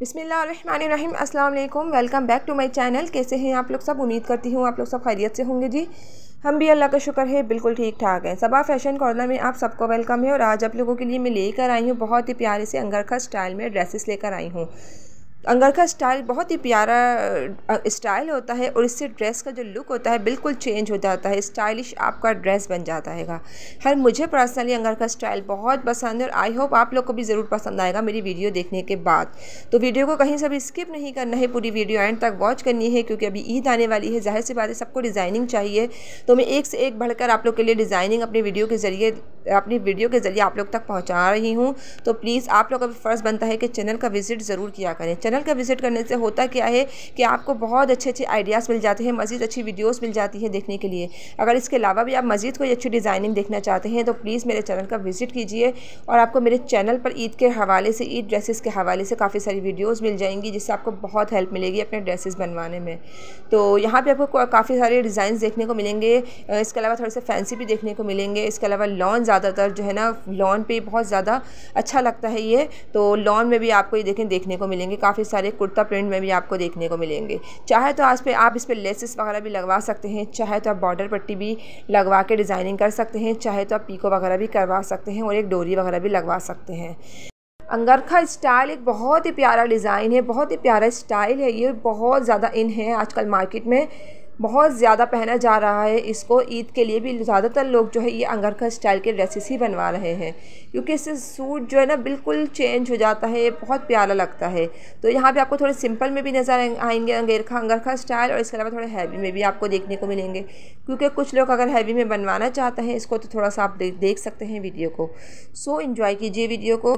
बिसमीम अल्लाम welcome back to my channel कैसे हैं आप लोग सब उम्मीद करती हूँ आप लोग सब खैरियत से होंगे जी हम भी अल्लाह का शुक्र है बिल्कुल ठीक ठाक हैं सबा फैशन कॉर्नर में आप सबको वेलकम है और आज आप लोगों के लिए मैं लेकर आई हूँ बहुत ही प्यारे से अंगरखा स्टाइल में ड्रेसेस लेकर आई हूँ अंगरखा स्टाइल बहुत ही प्यारा स्टाइल होता है और इससे ड्रेस का जो लुक होता है बिल्कुल चेंज हो जाता है स्टाइलिश आपका ड्रेस बन जाता है हर मुझे पर्सनली अंगरखा स्टाइल बहुत पसंद है और आई होप आप लोग को भी ज़रूर पसंद आएगा मेरी वीडियो देखने के बाद तो वीडियो को कहीं से भी स्किप नहीं करना है पूरी वीडियो एंड तक वॉच करनी है क्योंकि अभी ईद आने वाली है जाहिर सी बात है सबको डिज़ाइनिंग चाहिए तो मैं एक से एक बढ़कर आप लोग के लिए डिज़ाइनिंग अपनी वीडियो के ज़रिए अपनी वीडियो के ज़रिए आप लोग तक पहुंचा रही हूं तो प्लीज़ आप लोग का भी फ़र्ज़ बनता है कि चैनल का विज़िट ज़रूर किया करें चैनल का विज़िट करने से होता क्या है कि आपको बहुत अच्छे अच्छे आइडियाज़ मिल जाते हैं मज़ीद अच्छी वीडियोज़ मिल जाती है देखने के लिए अगर इसके अलावा भी आप मज़ीद कोई अच्छी डिज़ाइनिंग देखना चाहते हैं तो प्लीज़ मेरे चैनल का विज़िट कीजिए और आपको मेरे चैनल पर ईद के हवाले से ईद ड्रेसेस के हवाले से काफ़ी सारी वीडियोज़ मिल जाएंगी जिससे आपको बहुत हेल्प मिलेगी अपने ड्रेसेस बनवाने में तो यहाँ पर आपको काफ़ी सारे डिज़ाइन देखने को मिलेंगे इसके अलावा थोड़े से फैंसी भी देखने को मिलेंगे इसके अलावा लॉन्स ज़्यादातर जो है ना लॉन पे बहुत ज़्यादा अच्छा लगता है ये तो लॉन में भी आपको ये देखें देखने को मिलेंगे काफ़ी सारे कुर्ता प्रिंट में भी आपको देखने को मिलेंगे चाहे तो आज पे आप इस पर लेसेस वगैरह भी लगवा सकते हैं चाहे तो आप बॉर्डर पट्टी भी लगवा के डिज़ाइनिंग कर सकते हैं चाहे तो आप पीको वगैरह भी करवा सकते हैं और एक डोरी वगैरह भी लगवा सकते हैं अंगरखा स्टाइल एक बहुत ही प्यारा डिज़ाइन है बहुत ही प्यारा स्टाइल है ये बहुत ज़्यादा इन है आजकल मार्केट में बहुत ज़्यादा पहना जा रहा है इसको ईद के लिए भी ज़्यादातर लोग जो है ये अंगरखा स्टाइल के ड्रेसेस ही बनवा रहे हैं क्योंकि इससे सूट जो है ना बिल्कुल चेंज हो जाता है बहुत प्यारा लगता है तो यहाँ पे आपको थोड़े सिंपल में भी नज़र आएंगे अंगेरखा अंगरखा स्टाइल और इसके अलावा थोड़े हैवी में भी आपको देखने को मिलेंगे क्योंकि कुछ लोग अगर हैवी में बनवाना चाहते हैं इसको तो थोड़ा सा आप देख सकते हैं वीडियो को सो इन्जॉय कीजिए वीडियो को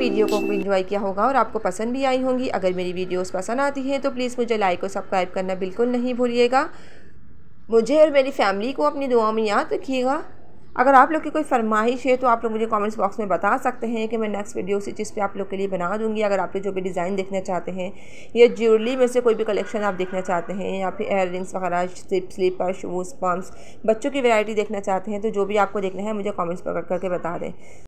वीडियो को इन्जॉय किया होगा और आपको पसंद भी आई होंगी अगर मेरी वीडियोस पसंद आती हैं तो प्लीज़ मुझे लाइक और सब्सक्राइब करना बिल्कुल नहीं भूलिएगा मुझे और मेरी फैमिली को अपनी दुआओं में याद रखिएगा अगर आप लोग की कोई फरमाइश है तो आप लोग मुझे कमेंट्स बॉक्स में बता सकते हैं कि मैं नेक्स्ट वीडियो उसी चीज़ पे आप लोग के लिए बना दूंगी अगर आप लोग जो भी डिज़ाइन देखना चाहते हैं या ज्वेलरी में से कोई भी कलेक्शन आप देखना चाहते हैं या फिर एयर रिंग्स वगैरह स्लिप स्लीपर शूज़ पम्प्स बच्चों की वैरायटी देखना चाहते हैं तो जो भी आपको देखना है मुझे कॉमेंट्स पर करके बता दें